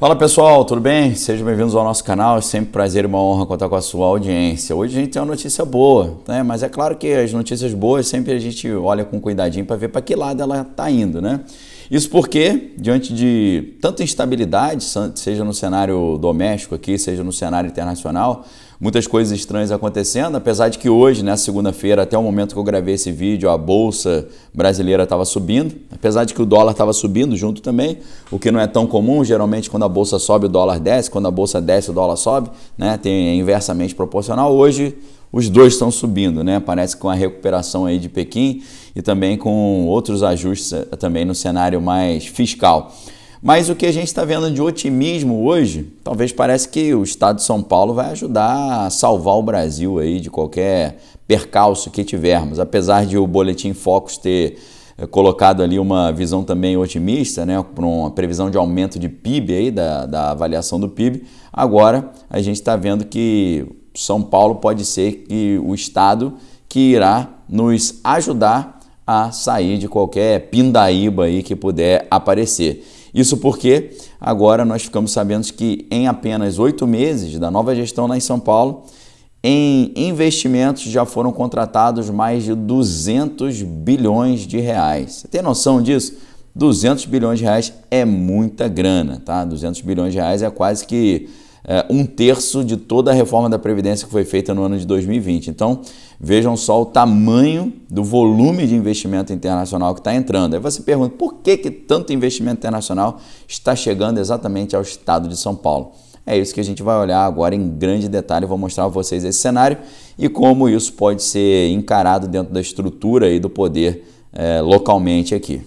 Fala pessoal, tudo bem? Sejam bem-vindos ao nosso canal. É sempre um prazer e uma honra contar com a sua audiência. Hoje a gente tem uma notícia boa, né? Mas é claro que as notícias boas sempre a gente olha com cuidadinho para ver para que lado ela está indo, né? Isso porque, diante de tanta instabilidade, seja no cenário doméstico aqui, seja no cenário internacional, muitas coisas estranhas acontecendo, apesar de que hoje, na né, segunda-feira, até o momento que eu gravei esse vídeo, a bolsa brasileira estava subindo, apesar de que o dólar estava subindo junto também, o que não é tão comum, geralmente quando a bolsa sobe o dólar desce, quando a bolsa desce o dólar sobe, né? Tem é inversamente proporcional. Hoje os dois estão subindo, né? Parece com a recuperação aí de Pequim e também com outros ajustes eh, também no cenário mais fiscal. Mas o que a gente está vendo de otimismo hoje, talvez parece que o Estado de São Paulo vai ajudar a salvar o Brasil aí de qualquer percalço que tivermos. Apesar de o Boletim Focus ter eh, colocado ali uma visão também otimista, né, com uma previsão de aumento de PIB aí, da, da avaliação do PIB, agora a gente está vendo que são Paulo pode ser que o Estado que irá nos ajudar a sair de qualquer pindaíba aí que puder aparecer. Isso porque agora nós ficamos sabendo que em apenas oito meses da nova gestão lá em São Paulo, em investimentos já foram contratados mais de 200 bilhões de reais. Você tem noção disso? 200 bilhões de reais é muita grana, tá? 200 bilhões de reais é quase que é, um terço de toda a reforma da Previdência que foi feita no ano de 2020. Então, vejam só o tamanho do volume de investimento internacional que está entrando. Aí você pergunta, por que, que tanto investimento internacional está chegando exatamente ao estado de São Paulo? É isso que a gente vai olhar agora em grande detalhe. Vou mostrar a vocês esse cenário e como isso pode ser encarado dentro da estrutura e do poder é, localmente aqui.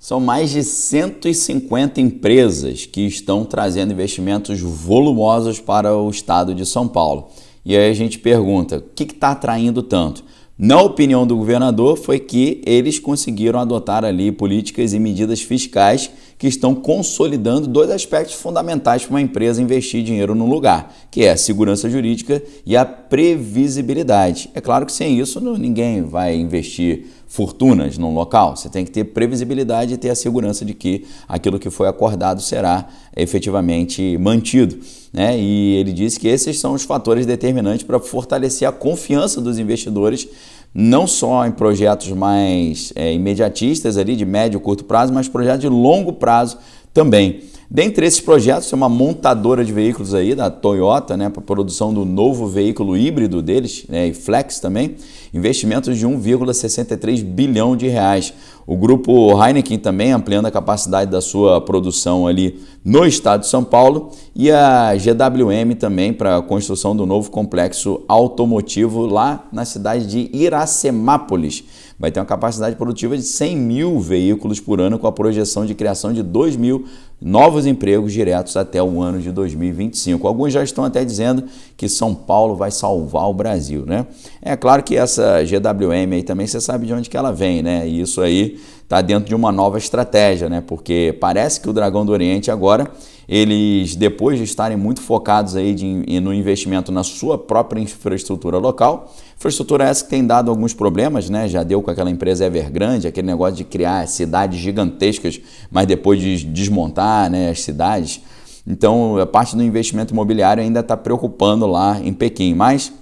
São mais de 150 empresas que estão trazendo investimentos volumosos para o estado de São Paulo. E aí a gente pergunta: o que está atraindo tanto? Na opinião do governador, foi que eles conseguiram adotar ali políticas e medidas fiscais que estão consolidando dois aspectos fundamentais para uma empresa investir dinheiro no lugar, que é a segurança jurídica e a previsibilidade. É claro que sem isso ninguém vai investir fortunas num local. Você tem que ter previsibilidade e ter a segurança de que aquilo que foi acordado será efetivamente mantido. Né? E ele disse que esses são os fatores determinantes para fortalecer a confiança dos investidores não só em projetos mais é, imediatistas ali, de médio e curto prazo, mas projetos de longo prazo também. Dentre esses projetos, é uma montadora de veículos aí da Toyota, né, para produção do novo veículo híbrido deles, né, e Flex também, investimentos de 1,63 bilhão de reais. O grupo Heineken também ampliando a capacidade da sua produção ali no estado de São Paulo e a GWM também para a construção do novo complexo automotivo lá na cidade de Iracemápolis vai ter uma capacidade produtiva de 100 mil veículos por ano, com a projeção de criação de 2 mil novos empregos diretos até o ano de 2025. Alguns já estão até dizendo que São Paulo vai salvar o Brasil, né? É claro que essa GWM aí também você sabe de onde que ela vem, né? E isso aí está dentro de uma nova estratégia, né? Porque parece que o Dragão do Oriente agora eles, depois de estarem muito focados aí de, no investimento na sua própria infraestrutura local, infraestrutura essa que tem dado alguns problemas, né? Já deu com aquela empresa Evergrande, aquele negócio de criar cidades gigantescas, mas depois de desmontar né, as cidades. Então, a parte do investimento imobiliário ainda está preocupando lá em Pequim, mas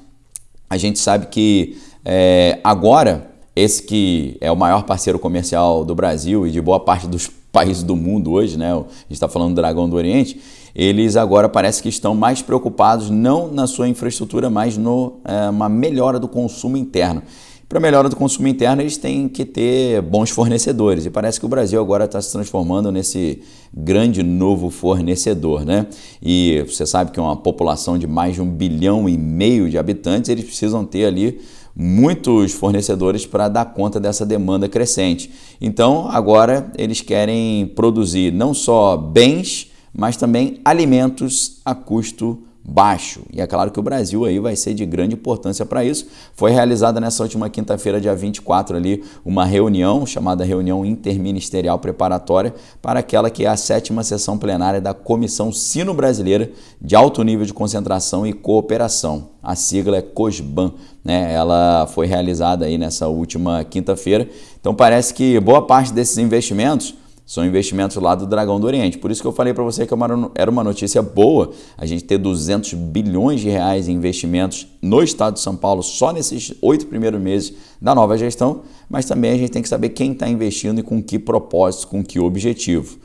a gente sabe que é, agora esse que é o maior parceiro comercial do Brasil e de boa parte dos países do mundo hoje, né? A gente está falando do Dragão do Oriente, eles agora parece que estão mais preocupados não na sua infraestrutura, mas numa é, melhora do consumo interno para melhora do consumo interno, eles têm que ter bons fornecedores. E parece que o Brasil agora está se transformando nesse grande novo fornecedor, né? E você sabe que uma população de mais de um bilhão e meio de habitantes, eles precisam ter ali muitos fornecedores para dar conta dessa demanda crescente. Então, agora eles querem produzir não só bens, mas também alimentos a custo baixo. E é claro que o Brasil aí vai ser de grande importância para isso. Foi realizada nessa última quinta-feira, dia 24, ali, uma reunião chamada Reunião Interministerial Preparatória para aquela que é a sétima sessão plenária da Comissão Sino-Brasileira de Alto Nível de Concentração e Cooperação. A sigla é COSBAN, né? Ela foi realizada aí nessa última quinta-feira. Então parece que boa parte desses investimentos são investimentos lá do Dragão do Oriente. Por isso que eu falei para você que é era uma notícia boa a gente ter 200 bilhões de reais em investimentos no estado de São Paulo só nesses oito primeiros meses da nova gestão, mas também a gente tem que saber quem está investindo e com que propósito, com que objetivo.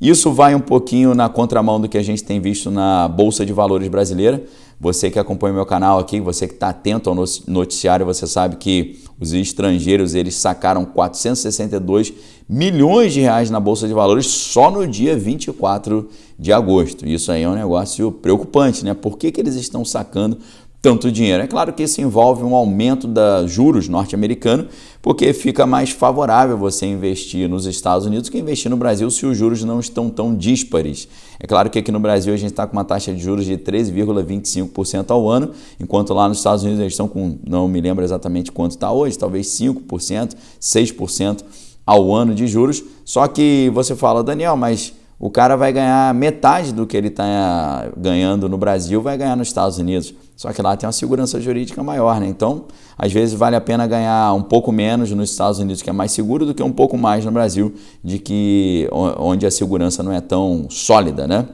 Isso vai um pouquinho na contramão do que a gente tem visto na Bolsa de Valores brasileira, você que acompanha meu canal aqui, você que está atento ao noticiário, você sabe que os estrangeiros eles sacaram 462 milhões de reais na bolsa de valores só no dia 24 de agosto. Isso aí é um negócio preocupante, né? Por que, que eles estão sacando tanto dinheiro. É claro que isso envolve um aumento da juros norte-americano, porque fica mais favorável você investir nos Estados Unidos que investir no Brasil se os juros não estão tão díspares. É claro que aqui no Brasil a gente está com uma taxa de juros de 13,25% ao ano, enquanto lá nos Estados Unidos eles estão com, não me lembro exatamente quanto está hoje, talvez 5%, 6% ao ano de juros. Só que você fala, Daniel, mas o cara vai ganhar metade do que ele está eh, ganhando no Brasil, vai ganhar nos Estados Unidos. Só que lá tem uma segurança jurídica maior, né? Então, às vezes vale a pena ganhar um pouco menos nos Estados Unidos, que é mais seguro, do que um pouco mais no Brasil, de que onde a segurança não é tão sólida, né?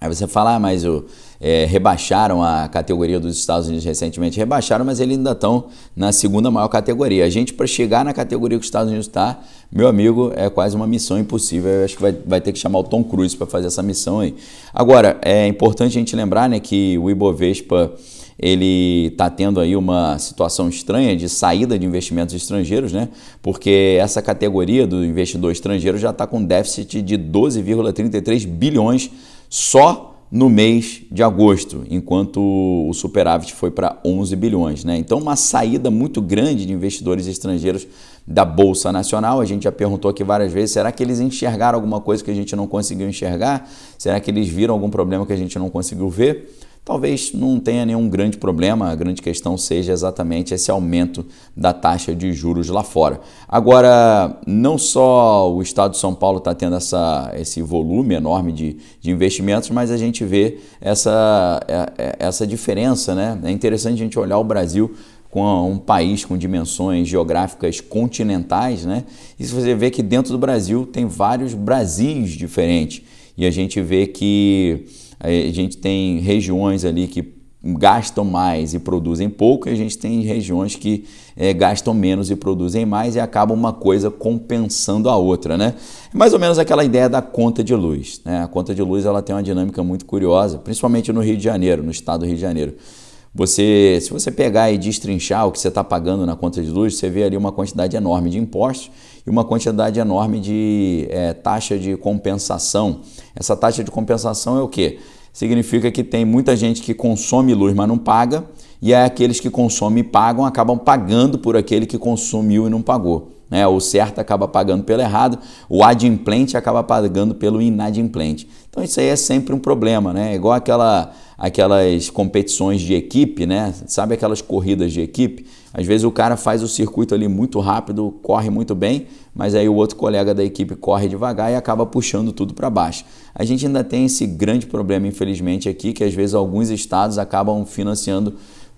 Aí você fala, ah, mas o, é, rebaixaram a categoria dos Estados Unidos recentemente. Rebaixaram, mas eles ainda estão na segunda maior categoria. A gente, para chegar na categoria que os Estados Unidos está, meu amigo, é quase uma missão impossível. Eu acho que vai, vai ter que chamar o Tom Cruise para fazer essa missão aí. Agora, é importante a gente lembrar né, que o Ibovespa ele está tendo aí uma situação estranha de saída de investimentos estrangeiros, né? Porque essa categoria do investidor estrangeiro já está com déficit de 12,33 bilhões só no mês de agosto, enquanto o superávit foi para 11 bilhões. Né? Então, uma saída muito grande de investidores estrangeiros da Bolsa Nacional. A gente já perguntou aqui várias vezes: será que eles enxergaram alguma coisa que a gente não conseguiu enxergar? Será que eles viram algum problema que a gente não conseguiu ver? talvez não tenha nenhum grande problema. A grande questão seja exatamente esse aumento da taxa de juros lá fora. Agora, não só o estado de São Paulo está tendo essa, esse volume enorme de, de investimentos, mas a gente vê essa, é, é, essa diferença. Né? É interessante a gente olhar o Brasil com um país com dimensões geográficas continentais, né? E você vê que dentro do Brasil tem vários Brasis diferentes. E a gente vê que eh, a gente tem regiões ali que gastam mais e produzem pouco, e a gente tem regiões que é, gastam menos e produzem mais e acaba uma coisa compensando a outra, né? É mais ou menos aquela ideia da conta de luz, né? A conta de luz ela tem uma dinâmica muito curiosa, principalmente no Rio de Janeiro, no estado do Rio de Janeiro. Você, se você pegar e destrinchar o que você está pagando na conta de luz, você vê ali uma quantidade enorme de impostos e uma quantidade enorme de é, taxa de compensação. Essa taxa de compensação é o quê? Significa que tem muita gente que consome luz, mas não paga, e é aqueles que consomem e pagam acabam pagando por aquele que consumiu e não pagou. Né? O certo acaba pagando pelo errado, o adimplente acaba pagando pelo inadimplente. Então isso aí é sempre um problema, né? É igual aquela aquelas competições de equipe, né? Sabe aquelas corridas de equipe? Às vezes o cara faz o circuito ali muito rápido, corre muito bem, mas aí o outro colega da equipe corre devagar e acaba puxando tudo para baixo. A gente ainda tem esse grande problema, infelizmente, aqui, que às vezes alguns estados acabam financiando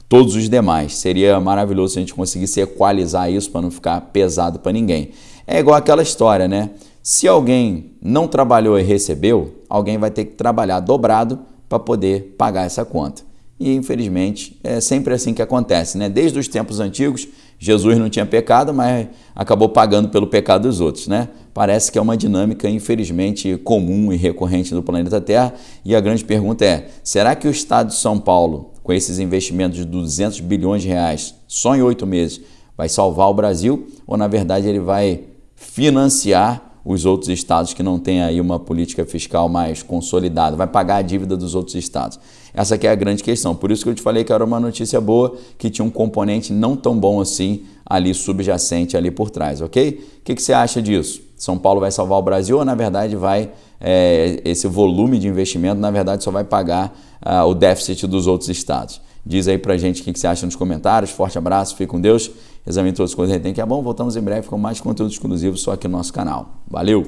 todos os demais. Seria maravilhoso se a gente conseguisse equalizar isso para não ficar pesado para ninguém. É igual aquela história, né? Se alguém não trabalhou e recebeu, alguém vai ter que trabalhar dobrado para poder pagar essa conta. E infelizmente é sempre assim que acontece, né? Desde os tempos antigos, Jesus não tinha pecado, mas acabou pagando pelo pecado dos outros, né? Parece que é uma dinâmica infelizmente comum e recorrente no planeta Terra. E a grande pergunta é: será que o Estado de São Paulo, com esses investimentos de 200 bilhões de reais só em oito meses, vai salvar o Brasil ou na verdade ele vai financiar os outros estados que não têm aí uma política fiscal mais consolidada, vai pagar a dívida dos outros estados. Essa é a grande questão. Por isso que eu te falei que era uma notícia boa, que tinha um componente não tão bom assim ali subjacente ali por trás, ok? O que, que você acha disso? São Paulo vai salvar o Brasil ou na verdade vai é, esse volume de investimento na verdade só vai pagar uh, o déficit dos outros estados? Diz aí pra gente o que, você acha nos comentários. Forte abraço, fique com Deus. Examine todas as coisas que tem que é bom. Voltamos em breve com mais conteúdo exclusivo só aqui no nosso canal. Valeu!